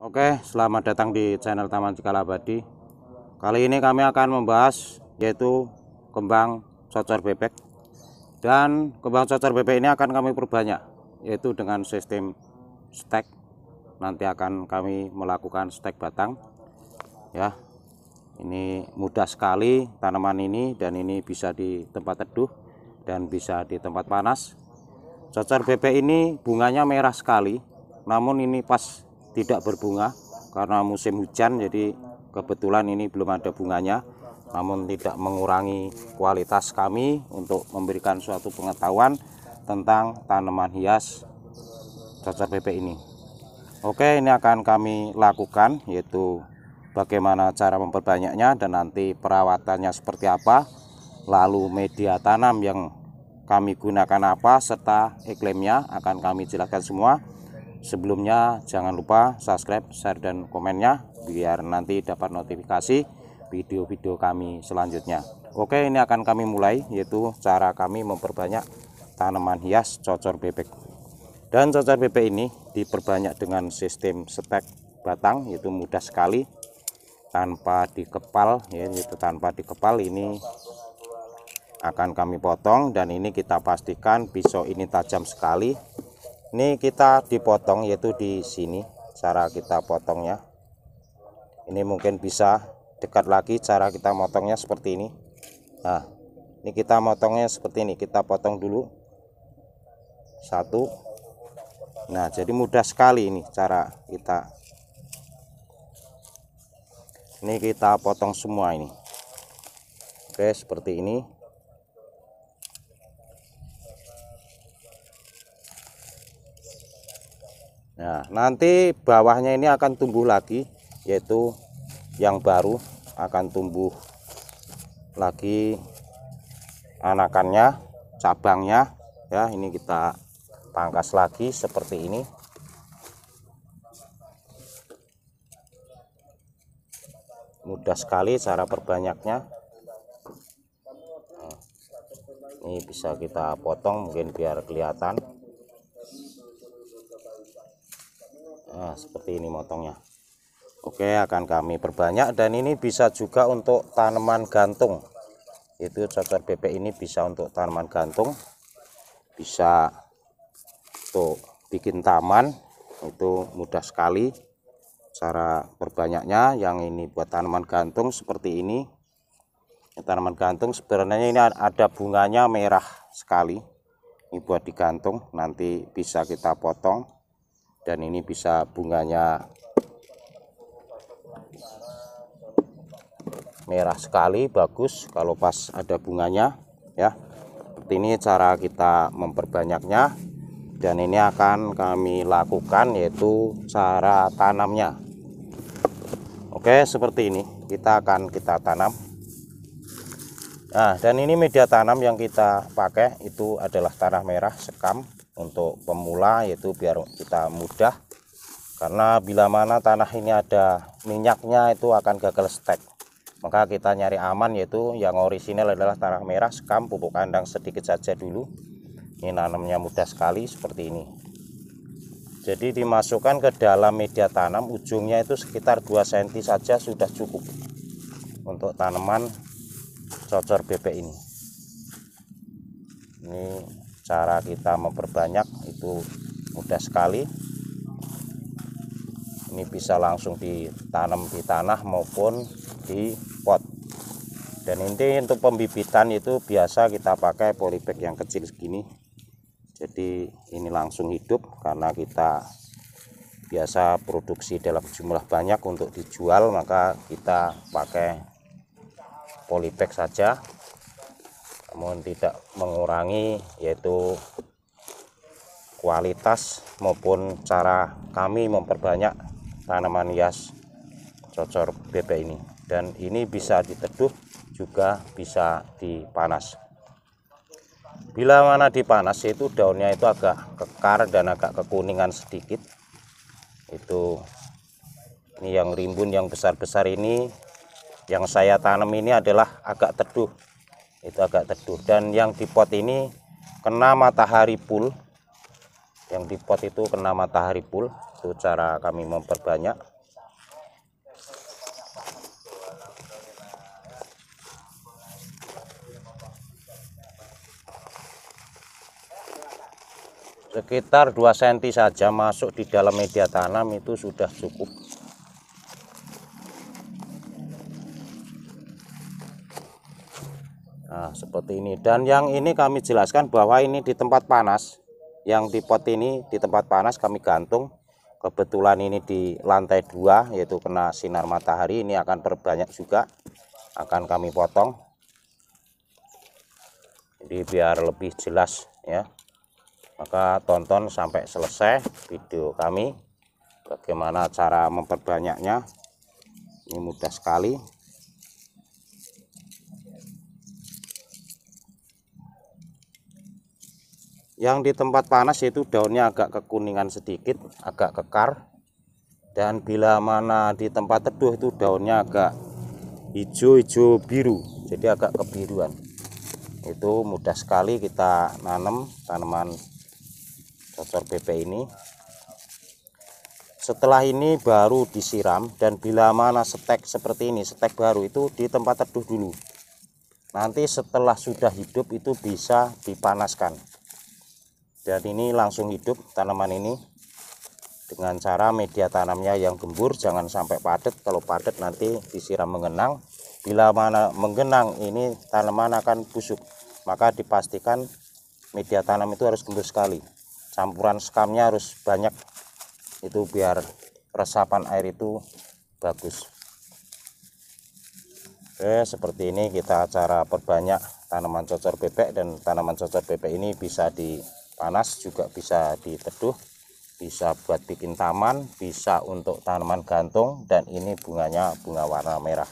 Oke, selamat datang di channel Taman Cikalabadi. Kali ini kami akan membahas yaitu kembang cocor bebek. Dan kembang cocor bebek ini akan kami perbanyak yaitu dengan sistem stek. Nanti akan kami melakukan stek batang. Ya. Ini mudah sekali tanaman ini dan ini bisa di tempat teduh dan bisa di tempat panas. Cocor bebek ini bunganya merah sekali. Namun ini pas tidak berbunga karena musim hujan jadi kebetulan ini belum ada bunganya namun tidak mengurangi kualitas kami untuk memberikan suatu pengetahuan tentang tanaman hias cacar bebek ini oke ini akan kami lakukan yaitu bagaimana cara memperbanyaknya dan nanti perawatannya seperti apa lalu media tanam yang kami gunakan apa serta iklimnya akan kami jelaskan semua Sebelumnya jangan lupa subscribe, share dan komennya biar nanti dapat notifikasi video-video kami selanjutnya. Oke, ini akan kami mulai yaitu cara kami memperbanyak tanaman hias cocor bebek. Dan cocor bebek ini diperbanyak dengan sistem stek batang yaitu mudah sekali tanpa dikepal ya yaitu tanpa dikepal ini akan kami potong dan ini kita pastikan pisau ini tajam sekali ini kita dipotong yaitu di sini cara kita potongnya ini mungkin bisa dekat lagi cara kita motongnya seperti ini nah ini kita motongnya seperti ini kita potong dulu satu nah jadi mudah sekali ini cara kita ini kita potong semua ini oke seperti ini Nah, nanti bawahnya ini akan tumbuh lagi yaitu yang baru akan tumbuh lagi anakannya, cabangnya ya. Ini kita pangkas lagi seperti ini. Mudah sekali cara perbanyaknya. Nah, ini bisa kita potong mungkin biar kelihatan. nah, seperti ini motongnya oke akan kami perbanyak dan ini bisa juga untuk tanaman gantung itu cocor bebek ini bisa untuk tanaman gantung bisa untuk bikin taman itu mudah sekali cara perbanyaknya yang ini buat tanaman gantung seperti ini tanaman gantung sebenarnya ini ada bunganya merah sekali ini buat digantung nanti bisa kita potong dan ini bisa bunganya merah sekali bagus kalau pas ada bunganya ya seperti ini cara kita memperbanyaknya dan ini akan kami lakukan yaitu cara tanamnya oke seperti ini kita akan kita tanam nah dan ini media tanam yang kita pakai itu adalah tanah merah sekam untuk pemula yaitu biar kita mudah karena bila mana tanah ini ada minyaknya itu akan gagal stek maka kita nyari aman yaitu yang orisinil adalah tanah merah sekam pupuk kandang sedikit saja dulu ini nanamnya mudah sekali seperti ini jadi dimasukkan ke dalam media tanam ujungnya itu sekitar 2 cm saja sudah cukup untuk tanaman cocor bebek ini ini cara kita memperbanyak itu mudah sekali ini bisa langsung ditanam di tanah maupun di pot dan ini untuk pembibitan itu biasa kita pakai polybag yang kecil segini jadi ini langsung hidup karena kita biasa produksi dalam jumlah banyak untuk dijual maka kita pakai polybag saja namun tidak mengurangi yaitu kualitas maupun cara kami memperbanyak tanaman hias cocor bebek ini dan ini bisa diteduh juga bisa dipanas bila mana dipanas itu daunnya itu agak kekar dan agak kekuningan sedikit itu ini yang rimbun yang besar-besar ini yang saya tanam ini adalah agak teduh itu agak teduh dan yang di pot ini kena matahari full yang di pot itu kena matahari full itu cara kami memperbanyak sekitar 2 cm saja masuk di dalam media tanam itu sudah cukup Nah, seperti ini. Dan yang ini kami jelaskan bahwa ini di tempat panas. Yang di pot ini di tempat panas kami gantung. Kebetulan ini di lantai dua yaitu kena sinar matahari. Ini akan berbanyak juga. Akan kami potong. Jadi biar lebih jelas ya. Maka tonton sampai selesai video kami. Bagaimana cara memperbanyaknya. Ini mudah sekali. yang di tempat panas itu daunnya agak kekuningan sedikit agak kekar dan bila mana di tempat teduh itu daunnya agak hijau-hijau biru jadi agak kebiruan itu mudah sekali kita nanam tanaman cocor bebek ini setelah ini baru disiram dan bila mana stek seperti ini stek baru itu di tempat teduh dulu nanti setelah sudah hidup itu bisa dipanaskan dan ini langsung hidup tanaman ini dengan cara media tanamnya yang gembur jangan sampai padat kalau padat nanti disiram mengenang bila mana mengenang ini tanaman akan busuk maka dipastikan media tanam itu harus gembur sekali campuran sekamnya harus banyak itu biar resapan air itu bagus Oke seperti ini kita cara perbanyak tanaman cocor bebek dan tanaman cocor bebek ini bisa di panas juga bisa diteduh bisa buat bikin taman bisa untuk tanaman gantung dan ini bunganya bunga warna merah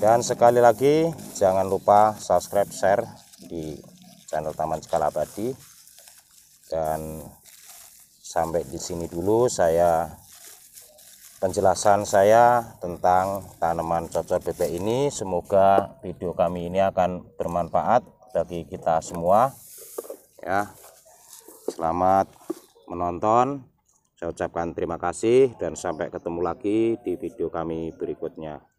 dan sekali lagi jangan lupa subscribe share di channel Taman Skala Abadi dan sampai di sini dulu saya penjelasan saya tentang tanaman cocor bebek ini. Semoga video kami ini akan bermanfaat bagi kita semua. Ya. Selamat menonton. Saya ucapkan terima kasih dan sampai ketemu lagi di video kami berikutnya.